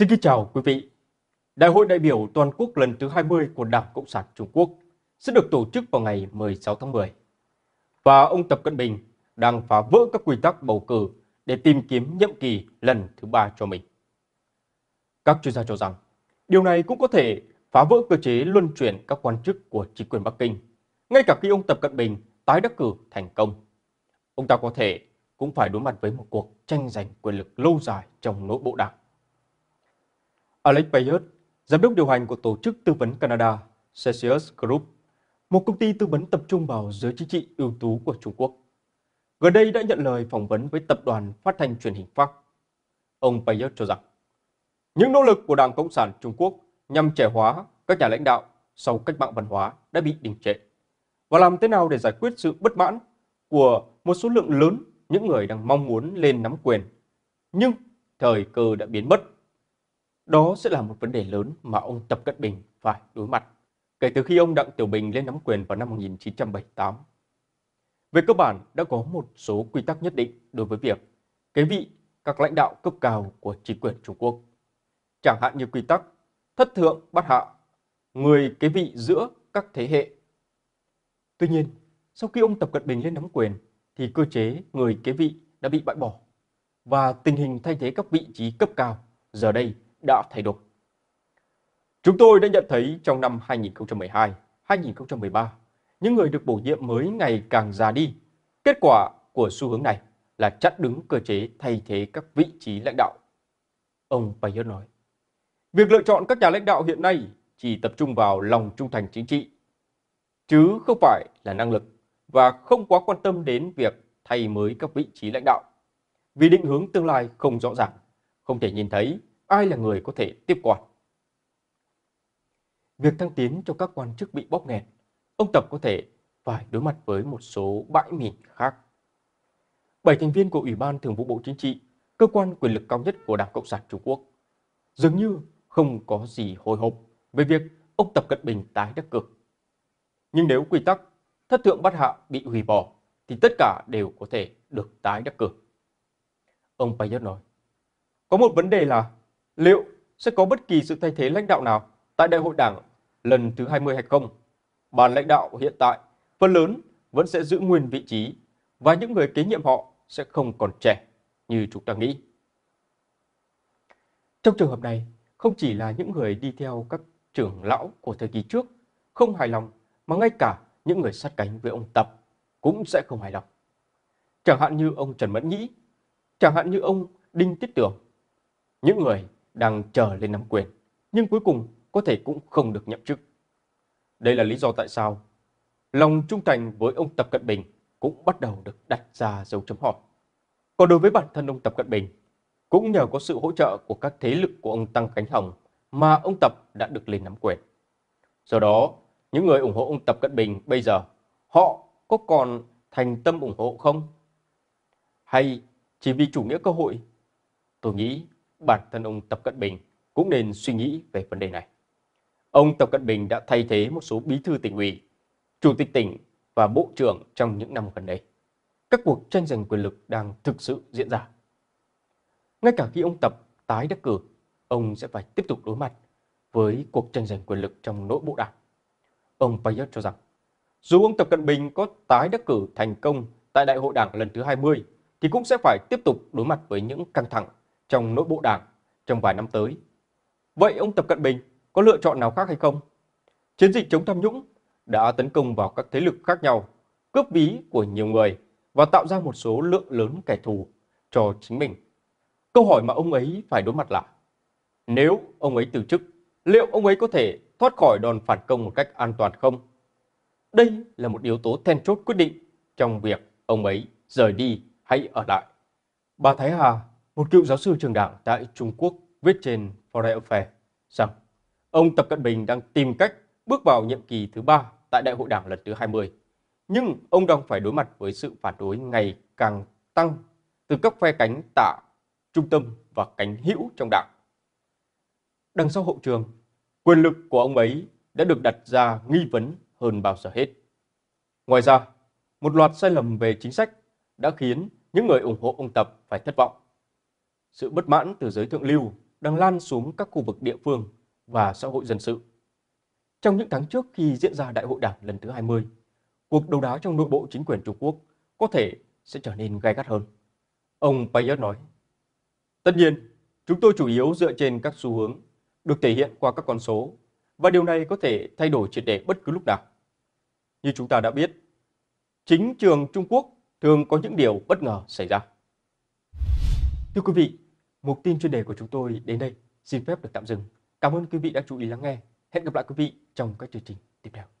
Xin kính chào quý vị. Đại hội đại biểu toàn quốc lần thứ 20 của Đảng Cộng sản Trung Quốc sẽ được tổ chức vào ngày 16 tháng 10. Và ông Tập Cận Bình đang phá vỡ các quy tắc bầu cử để tìm kiếm nhiệm kỳ lần thứ ba cho mình. Các chuyên gia cho rằng, điều này cũng có thể phá vỡ cơ chế luân chuyển các quan chức của chính quyền Bắc Kinh, ngay cả khi ông Tập Cận Bình tái đắc cử thành công. Ông ta có thể cũng phải đối mặt với một cuộc tranh giành quyền lực lâu dài trong nội bộ đảng. Alex Bayard, giám đốc điều hành của tổ chức tư vấn Canada Celsius Group, một công ty tư vấn tập trung vào giới chính trị ưu tú của Trung Quốc. Gần đây đã nhận lời phỏng vấn với tập đoàn phát thanh truyền hình Pháp. Ông Bayard cho rằng, những nỗ lực của Đảng Cộng sản Trung Quốc nhằm trẻ hóa các nhà lãnh đạo sau cách mạng văn hóa đã bị đình trệ. Và làm thế nào để giải quyết sự bất mãn của một số lượng lớn những người đang mong muốn lên nắm quyền. Nhưng thời cơ đã biến mất đó sẽ là một vấn đề lớn mà ông Tập Cận Bình phải đối mặt kể từ khi ông Đặng Tiểu Bình lên nắm quyền vào năm 1978. Về cơ bản đã có một số quy tắc nhất định đối với việc kế vị các lãnh đạo cấp cao của chính quyền Trung Quốc. Chẳng hạn như quy tắc thất thượng bắt hạ, người kế vị giữa các thế hệ. Tuy nhiên, sau khi ông Tập Cận Bình lên nắm quyền thì cơ chế người kế vị đã bị bãi bỏ và tình hình thay thế các vị trí cấp cao giờ đây đã thay đổi. Chúng tôi đã nhận thấy trong năm 2012, 2013, những người được bổ nhiệm mới ngày càng già đi. Kết quả của xu hướng này là chặn đứng cơ chế thay thế các vị trí lãnh đạo. Ông Payet nói, việc lựa chọn các nhà lãnh đạo hiện nay chỉ tập trung vào lòng trung thành chính trị, chứ không phải là năng lực và không quá quan tâm đến việc thay mới các vị trí lãnh đạo. Vì định hướng tương lai không rõ ràng, không thể nhìn thấy ai là người có thể tiếp quản. Việc thăng tiến cho các quan chức bị bóp nghẹt, ông Tập có thể phải đối mặt với một số bãi mìn khác. Bảy thành viên của Ủy ban Thường vụ Bộ Chính trị, cơ quan quyền lực cao nhất của Đảng Cộng sản Trung Quốc, dường như không có gì hồi hộp về việc ông Tập Cận Bình tái đắc cử. Nhưng nếu quy tắc thất thượng bắt hạ bị hủy bỏ, thì tất cả đều có thể được tái đắc cử. Ông Payet nói, có một vấn đề là liệu sẽ có bất kỳ sự thay thế lãnh đạo nào tại đại hội đảng lần thứ 20 hay không. Ban lãnh đạo hiện tại phần lớn vẫn sẽ giữ nguyên vị trí và những người kế nhiệm họ sẽ không còn trẻ như chúng ta nghĩ. Trong trường hợp này, không chỉ là những người đi theo các trưởng lão của thời kỳ trước không hài lòng mà ngay cả những người sát cánh với ông Tập cũng sẽ không hài lòng. Chẳng hạn như ông Trần Mẫn Nhĩ, chẳng hạn như ông Đinh Tiết Tưởng, những người đang chờ lên nắm quyền, nhưng cuối cùng có thể cũng không được nhậm chức. Đây là lý do tại sao lòng trung thành với ông Tập Cận Bình cũng bắt đầu được đặt ra dấu chấm hỏi. Còn đối với bản thân ông Tập Cận Bình, cũng nhờ có sự hỗ trợ của các thế lực của ông Tăng Khánh Hồng mà ông Tập đã được lên nắm quyền. Do đó, những người ủng hộ ông Tập Cận Bình bây giờ, họ có còn thành tâm ủng hộ không? Hay chỉ vì chủ nghĩa cơ hội? Tôi nghĩ bản thân ông Tập Cận Bình cũng nên suy nghĩ về vấn đề này. Ông Tập Cận Bình đã thay thế một số bí thư tỉnh ủy, chủ tịch tỉnh và bộ trưởng trong những năm gần đây. Các cuộc tranh giành quyền lực đang thực sự diễn ra. Ngay cả khi ông Tập tái đắc cử, ông sẽ phải tiếp tục đối mặt với cuộc tranh giành quyền lực trong nội bộ đảng. Ông Payet cho rằng, dù ông Tập Cận Bình có tái đắc cử thành công tại đại hội đảng lần thứ 20, thì cũng sẽ phải tiếp tục đối mặt với những căng thẳng trong nội bộ đảng trong vài năm tới. Vậy ông Tập Cận Bình có lựa chọn nào khác hay không? Chiến dịch chống tham nhũng đã tấn công vào các thế lực khác nhau, cướp ví của nhiều người và tạo ra một số lượng lớn kẻ thù cho chính mình. Câu hỏi mà ông ấy phải đối mặt là nếu ông ấy từ chức, liệu ông ấy có thể thoát khỏi đòn phản công một cách an toàn không? Đây là một yếu tố then chốt quyết định trong việc ông ấy rời đi hay ở lại. Bà Thái Hà một cựu giáo sư trường đảng tại Trung Quốc viết trên Foreign Affairs rằng ông Tập Cận Bình đang tìm cách bước vào nhiệm kỳ thứ ba tại Đại hội Đảng lần thứ 20. Nhưng ông đang phải đối mặt với sự phản đối ngày càng tăng từ các phe cánh tả trung tâm và cánh hữu trong đảng. Đằng sau hậu trường, quyền lực của ông ấy đã được đặt ra nghi vấn hơn bao giờ hết. Ngoài ra, một loạt sai lầm về chính sách đã khiến những người ủng hộ ông Tập phải thất vọng. Sự bất mãn từ giới thượng lưu đang lan xuống các khu vực địa phương và xã hội dân sự. Trong những tháng trước khi diễn ra đại hội đảng lần thứ 20, cuộc đấu đá trong nội bộ chính quyền Trung Quốc có thể sẽ trở nên gai gắt hơn. Ông Payet nói, Tất nhiên, chúng tôi chủ yếu dựa trên các xu hướng được thể hiện qua các con số và điều này có thể thay đổi triệt để bất cứ lúc nào. Như chúng ta đã biết, chính trường Trung Quốc thường có những điều bất ngờ xảy ra. Thưa quý vị, mục tin chuyên đề của chúng tôi đến đây xin phép được tạm dừng. Cảm ơn quý vị đã chú ý lắng nghe. Hẹn gặp lại quý vị trong các chương trình tiếp theo.